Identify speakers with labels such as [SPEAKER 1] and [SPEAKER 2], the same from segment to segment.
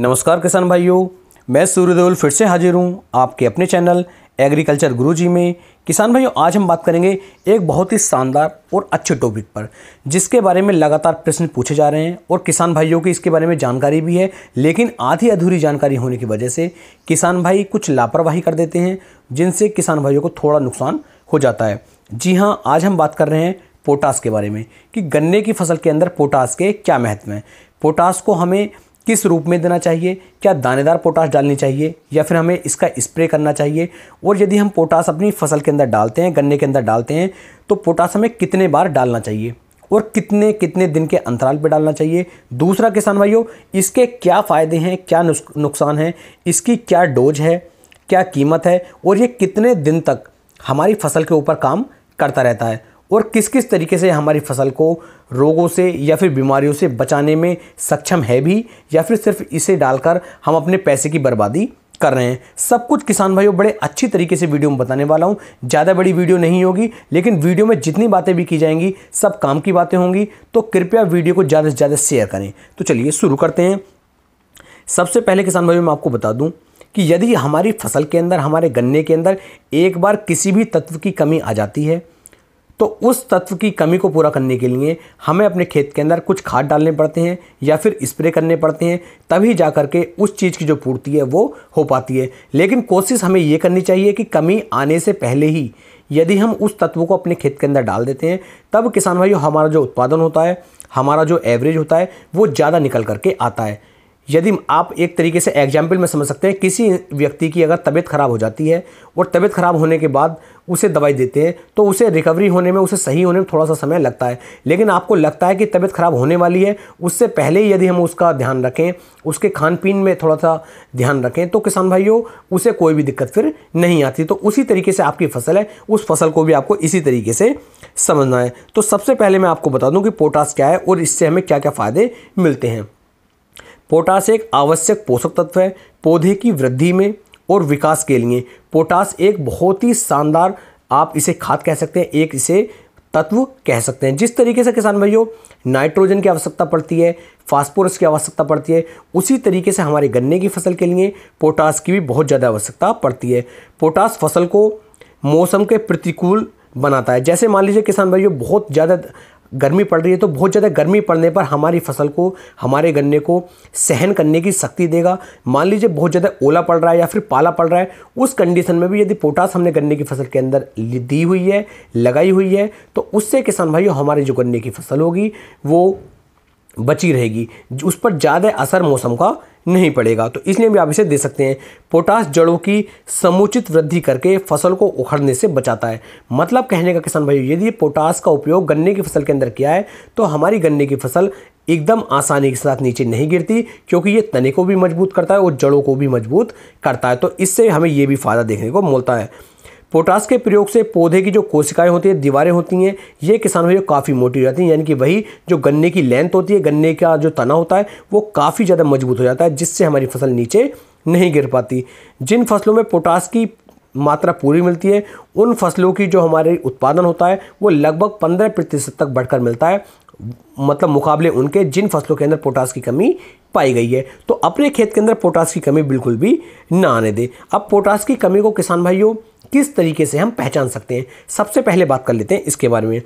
[SPEAKER 1] नमस्कार किसान भाइयों मैं सूर्यदेवल फिर से हाजिर हूँ आपके अपने चैनल एग्रीकल्चर गुरुजी में किसान भाइयों आज हम बात करेंगे एक बहुत ही शानदार और अच्छे टॉपिक पर जिसके बारे में लगातार प्रश्न पूछे जा रहे हैं और किसान भाइयों की इसके बारे में जानकारी भी है लेकिन आधी अधूरी जानकारी होने की वजह से किसान भाई कुछ लापरवाही कर देते हैं जिनसे किसान भाइयों को थोड़ा नुकसान हो जाता है जी हाँ आज हम बात कर रहे हैं पोटास के बारे में कि गन्ने की फसल के अंदर पोटास के क्या महत्व हैं पोटास को हमें किस रूप में देना चाहिए क्या दानेदार पोटास डालनी चाहिए या फिर हमें इसका स्प्रे करना चाहिए और यदि हम पोटास अपनी फसल के अंदर डालते हैं गन्ने के अंदर डालते हैं तो पोटास हमें कितने बार डालना चाहिए और कितने कितने दिन के अंतराल पर डालना चाहिए दूसरा किसान भाइयों इसके क्या फ़ायदे हैं क्या नुकसान है इसकी क्या डोज है क्या कीमत है और ये कितने दिन तक हमारी फसल के ऊपर काम करता रहता है और किस किस तरीके से हमारी फसल को रोगों से या फिर बीमारियों से बचाने में सक्षम है भी या फिर सिर्फ इसे डालकर हम अपने पैसे की बर्बादी कर रहे हैं सब कुछ किसान भाइयों बड़े अच्छी तरीके से वीडियो में बताने वाला हूँ ज़्यादा बड़ी वीडियो नहीं होगी लेकिन वीडियो में जितनी बातें भी की जाएंगी सब काम की बातें होंगी तो कृपया वीडियो को ज़्यादा से ज़्यादा शेयर करें तो चलिए शुरू करते हैं सबसे पहले किसान भाइयों मैं आपको बता दूँ कि यदि हमारी फसल के अंदर हमारे गन्ने के अंदर एक बार किसी भी तत्व की कमी आ जाती है तो उस तत्व की कमी को पूरा करने के लिए हमें अपने खेत के अंदर कुछ खाद डालने पड़ते हैं या फिर स्प्रे करने पड़ते हैं तभी जा कर के उस चीज़ की जो पूर्ति है वो हो पाती है लेकिन कोशिश हमें ये करनी चाहिए कि कमी आने से पहले ही यदि हम उस तत्व को अपने खेत के अंदर डाल देते हैं तब किसान भाइयों हमारा जो उत्पादन होता है हमारा जो एवरेज होता है वो ज़्यादा निकल करके आता है यदि आप एक तरीके से एग्जाम्पल में समझ सकते हैं किसी व्यक्ति की अगर तबीयत ख़राब हो जाती है और तबीयत ख़राब होने के बाद उसे दवाई देते हैं तो उसे रिकवरी होने में उसे सही होने में थोड़ा सा समय लगता है लेकिन आपको लगता है कि तबीयत ख़राब होने वाली है उससे पहले ही यदि हम उसका ध्यान रखें उसके खान पीन में थोड़ा सा ध्यान रखें तो किसान भाइयों उसे कोई भी दिक्कत फिर नहीं आती तो उसी तरीके से आपकी फसल है उस फसल को भी आपको इसी तरीके से समझना है तो सबसे पहले मैं आपको बता दूँ कि पोटास क्या है और इससे हमें क्या क्या फ़ायदे मिलते हैं पोटास एक आवश्यक पोषक तत्व है पौधे की वृद्धि में और विकास के लिए पोटास एक बहुत ही शानदार आप इसे खाद कह सकते हैं एक इसे तत्व कह सकते हैं जिस तरीके से किसान भाइयों नाइट्रोजन की आवश्यकता पड़ती है फास्फोरस की आवश्यकता पड़ती है उसी तरीके से हमारे गन्ने की फसल के लिए पोटास की भी बहुत ज़्यादा आवश्यकता पड़ती है पोटास फसल को मौसम के प्रतिकूल बनाता है जैसे मान लीजिए किसान भाइयों बहुत ज़्यादा गर्मी पड़ रही है तो बहुत ज़्यादा गर्मी पड़ने पर हमारी फसल को हमारे गन्ने को सहन करने की शक्ति देगा मान लीजिए बहुत ज़्यादा ओला पड़ रहा है या फिर पाला पड़ रहा है उस कंडीशन में भी यदि पोटास हमने गन्ने की फसल के अंदर दी हुई है लगाई हुई है तो उससे किसान भाइयों हमारी जो गन्ने की फसल होगी वो बची रहेगी उस पर ज़्यादा असर मौसम का नहीं पड़ेगा तो इसलिए भी आप इसे दे सकते हैं पोटास जड़ों की समुचित वृद्धि करके फसल को उखड़ने से बचाता है मतलब कहने का किसान भाई यदि पोटास का उपयोग गन्ने की फसल के अंदर किया है तो हमारी गन्ने की फसल एकदम आसानी के साथ नीचे नहीं गिरती क्योंकि ये तने को भी मजबूत करता है और जड़ों को भी मजबूत करता है तो इससे हमें ये भी फ़ायदा देखने को मिलता है पोटास के प्रयोग से पौधे की जो कोशिकाएं होती है दीवारें होती हैं ये किसान भाइयों काफ़ी मोटी हो जाती हैं यानी कि वही जो गन्ने की लेंथ होती है गन्ने का जो तना होता है वो काफ़ी ज़्यादा मजबूत हो जाता है जिससे हमारी फसल नीचे नहीं गिर पाती जिन फसलों में पोटास की मात्रा पूरी मिलती है उन फसलों की जो हमारे उत्पादन होता है वो लगभग पंद्रह प्रतिशत तक बढ़कर मिलता है मतलब मुकाबले उनके जिन फसलों के अंदर पोटास की कमी पाई गई है तो अपने खेत के अंदर पोटास की कमी बिल्कुल भी ना आने दे अब पोटास की कमी को किसान भाइयों किस तरीके से हम पहचान सकते हैं सबसे पहले बात कर लेते हैं इसके बारे में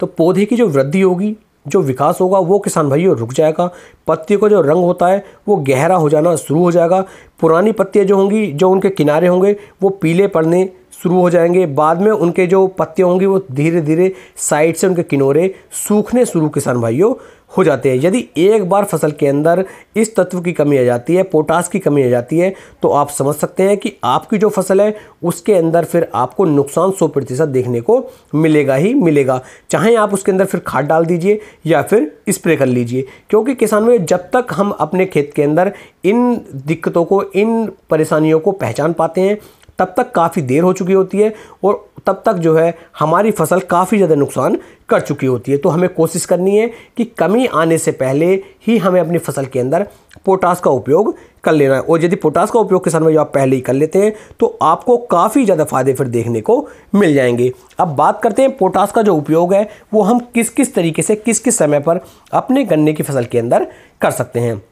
[SPEAKER 1] तो पौधे की जो वृद्धि होगी जो विकास होगा वो किसान भाइयों रुक जाएगा पत्ती का जो रंग होता है वो गहरा हो जाना शुरू हो जाएगा पुरानी पत्तियाँ जो होंगी जो उनके किनारे होंगे वो पीले पड़ने शुरू हो जाएंगे बाद में उनके जो पत्तियाँ होंगी वो धीरे धीरे साइड से उनके किनारे सूखने शुरू किसान भाइयों हो जाते हैं यदि एक बार फसल के अंदर इस तत्व की कमी आ जाती है पोटास की कमी आ जाती है तो आप समझ सकते हैं कि आपकी जो फसल है उसके अंदर फिर आपको नुकसान सौ प्रतिशत देखने को मिलेगा ही मिलेगा चाहे आप उसके अंदर फिर खाद डाल दीजिए या फिर स्प्रे कर लीजिए क्योंकि किसान में जब तक हम अपने खेत के अंदर इन दिक्कतों को इन परेशानियों को पहचान पाते हैं तब तक काफ़ी देर हो चुकी होती है और तब तक जो है हमारी फसल काफ़ी ज़्यादा नुकसान कर चुकी होती है तो हमें कोशिश करनी है कि कमी आने से पहले ही हमें अपनी फसल के अंदर पोटास का उपयोग कर लेना है और यदि पोटास का उपयोग किसान भाई आप पहले ही कर लेते हैं तो आपको काफ़ी ज़्यादा फायदे फिर देखने को मिल जाएंगे अब बात करते हैं पोटास का जो उपयोग है वो हम किस किस तरीके से किस किस समय पर अपने गन्ने की फसल के अंदर कर सकते हैं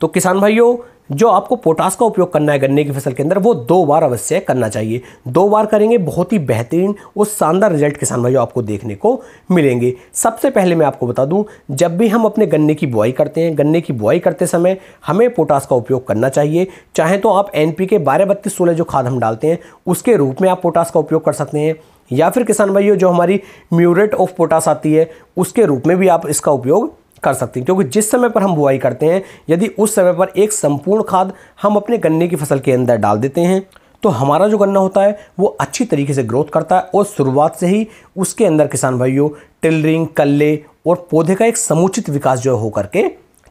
[SPEAKER 1] तो किसान भाइयों जो आपको पोटास का उपयोग करना है गन्ने की फसल के अंदर वो दो बार अवश्य करना चाहिए दो बार करेंगे बहुत ही बेहतरीन और शानदार रिजल्ट किसान भाइयों आपको देखने को मिलेंगे सबसे पहले मैं आपको बता दूं जब भी हम अपने गन्ने की बुआई करते हैं गन्ने की बुआई करते समय हमें पोटास का उपयोग करना चाहिए चाहे तो आप एन पी के बारह बत्तीस सोलह जो खाद हम डालते हैं उसके रूप में आप पोटास का उपयोग कर सकते हैं या फिर किसान भाइयों जो हमारी म्यूरेट ऑफ पोटास आती है उसके रूप में भी आप इसका उपयोग कर सकते हैं क्योंकि जिस समय पर हम बुआई करते हैं यदि उस समय पर एक संपूर्ण खाद हम अपने गन्ने की फसल के अंदर डाल देते हैं तो हमारा जो गन्ना होता है वो अच्छी तरीके से ग्रोथ करता है और शुरुआत से ही उसके अंदर किसान भाइयों टिलरिंग कल्ले और पौधे का एक समुचित विकास जो है हो करके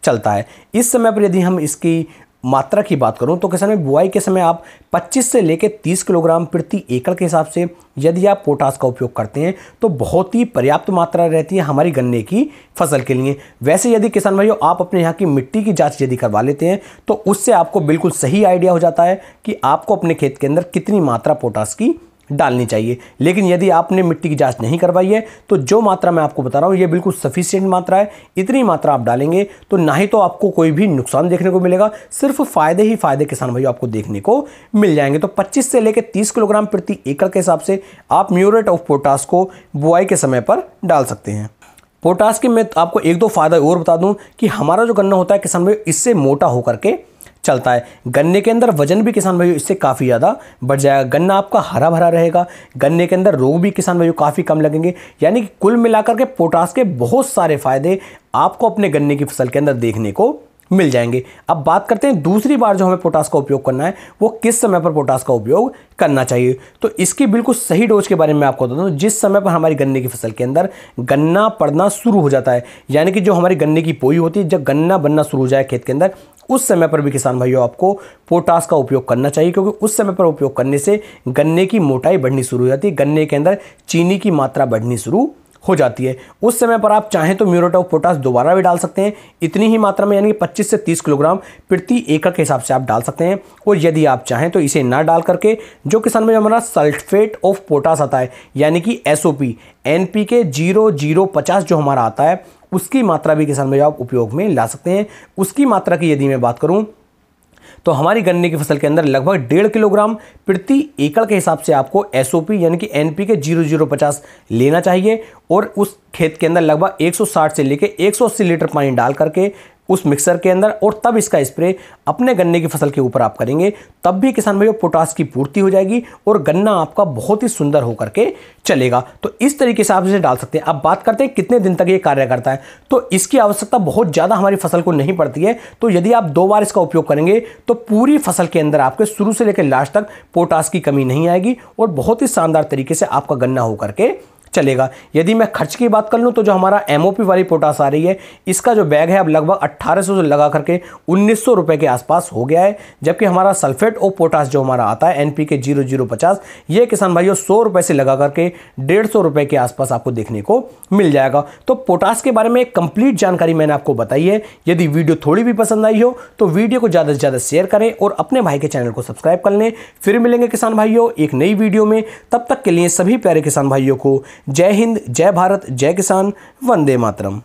[SPEAKER 1] चलता है इस समय पर यदि हम इसकी मात्रा की बात करूं तो किसान में बुआई के समय आप 25 से लेकर 30 किलोग्राम प्रति एकड़ के हिसाब से यदि आप पोटास का उपयोग करते हैं तो बहुत ही पर्याप्त मात्रा रहती है हमारी गन्ने की फसल के लिए वैसे यदि किसान भाइयों आप अपने यहाँ की मिट्टी की जाँच यदि करवा लेते हैं तो उससे आपको बिल्कुल सही आइडिया हो जाता है कि आपको अपने खेत के अंदर कितनी मात्रा पोटास की डालनी चाहिए लेकिन यदि आपने मिट्टी की जांच नहीं करवाई है तो जो मात्रा मैं आपको बता रहा हूँ ये बिल्कुल सफिशियंट मात्रा है इतनी मात्रा आप डालेंगे तो ना ही तो आपको कोई भी नुकसान देखने को मिलेगा सिर्फ फ़ायदे ही फ़ायदे किसान भाई आपको देखने को मिल जाएंगे तो पच्चीस से लेकर तीस किलोग्राम प्रति एकड़ के हिसाब से आप म्यूरेट ऑफ पोटास को बुआई के समय पर डाल सकते हैं पोटास के मैं आपको एक दो फ़ायदा और बता दूं कि हमारा जो गन्ना होता है किसान भाई इससे मोटा होकर के चलता है गन्ने के अंदर वजन भी किसान भाइयों इससे काफ़ी ज़्यादा बढ़ जाएगा गन्ना आपका हरा भरा रहेगा गन्ने के अंदर रोग भी किसान भाइयों काफ़ी कम लगेंगे यानी कि कुल मिलाकर के पोटास के बहुत सारे फ़ायदे आपको अपने गन्ने की फसल के अंदर देखने को मिल जाएंगे अब बात करते हैं दूसरी बार जो हमें पोटास का उपयोग करना है वो किस समय पर पोटास का उपयोग करना चाहिए तो इसकी बिल्कुल सही डोज के बारे में आपको बता दूँ जिस समय पर हमारी गन्ने की फसल के अंदर गन्ना पड़ना शुरू हो जाता है यानी कि जो हमारी गन्ने की पोई होती है जब गन्ना बनना शुरू हो जाए खेत के अंदर उस समय पर भी किसान भाइयों आपको पोटास का उपयोग करना चाहिए क्योंकि उस समय पर उपयोग करने से गन्ने की मोटाई बढ़नी शुरू हो जाती है गन्ने के अंदर चीनी की मात्रा बढ़नी शुरू हो जाती है उस समय पर आप चाहें तो म्यूरेट ऑफ पोटास दोबारा भी डाल सकते हैं इतनी ही मात्रा में यानी कि 25 से 30 किलोग्राम प्रति एकड़ के हिसाब से आप डाल सकते हैं और यदि आप चाहें तो इसे ना डाल करके जो किसान में हमारा सल्फेट ऑफ पोटास आता है यानी कि S O P N P K zero zero पचास जो हमारा आता है उसकी मात्रा भी किसान में आप उपयोग में ला सकते हैं उसकी मात्रा की यदि मैं बात करूँ तो हमारी गन्ने की फसल के अंदर लगभग डेढ़ किलोग्राम प्रति एकड़ के हिसाब से आपको एस यानी कि एन के जीरो जीरो पचास लेना चाहिए और उस खेत के अंदर लगभग 160 से लेकर 180 लीटर पानी डाल करके उस मिक्सर के अंदर और तब इसका स्प्रे अपने गन्ने की फसल के ऊपर आप करेंगे तब भी किसान भाइयों पोटास की पूर्ति हो जाएगी और गन्ना आपका बहुत ही सुंदर होकर के चलेगा तो इस तरीके से आप इसे डाल सकते हैं अब बात करते हैं कितने दिन तक ये कार्य करता है तो इसकी आवश्यकता बहुत ज़्यादा हमारी फसल को नहीं पड़ती है तो यदि आप दो बार इसका उपयोग करेंगे तो पूरी फसल के अंदर आपके शुरू से लेकर लास्ट तक पोटास की कमी नहीं आएगी और बहुत ही शानदार तरीके से आपका गन्ना होकर के चलेगा यदि मैं खर्च की बात कर लूँ तो जो हमारा एम वाली पोटास आ रही है इसका जो बैग है अब लगभग अट्ठारह से लगा करके उन्नीस सौ के आसपास हो गया है जबकि हमारा सल्फेट और पोटास जो हमारा आता है N P K zero zero पचास ये किसान भाइयों सौ रुपये से लगा करके डेढ़ सौ रुपये के आसपास आपको देखने को मिल जाएगा तो पोटास के बारे में एक कंप्लीट जानकारी मैंने आपको बताई है यदि वीडियो थोड़ी भी पसंद आई हो तो वीडियो को ज़्यादा से ज़्यादा शेयर करें और अपने भाई के चैनल को सब्सक्राइब कर लें फिर मिलेंगे किसान भाइयों एक नई वीडियो में तब तक के लिए सभी प्यारे किसान भाइयों को जय हिंद जय भारत जय किसान वंदे मातरम